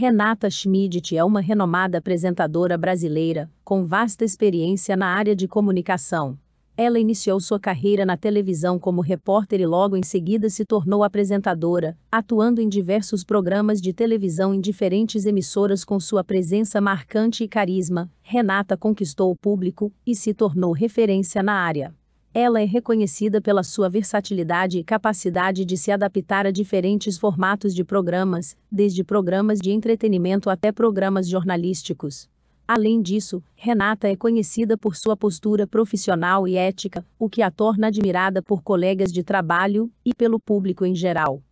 Renata Schmidt é uma renomada apresentadora brasileira, com vasta experiência na área de comunicação. Ela iniciou sua carreira na televisão como repórter e logo em seguida se tornou apresentadora, atuando em diversos programas de televisão em diferentes emissoras com sua presença marcante e carisma. Renata conquistou o público e se tornou referência na área. Ela é reconhecida pela sua versatilidade e capacidade de se adaptar a diferentes formatos de programas, desde programas de entretenimento até programas jornalísticos. Além disso, Renata é conhecida por sua postura profissional e ética, o que a torna admirada por colegas de trabalho e pelo público em geral.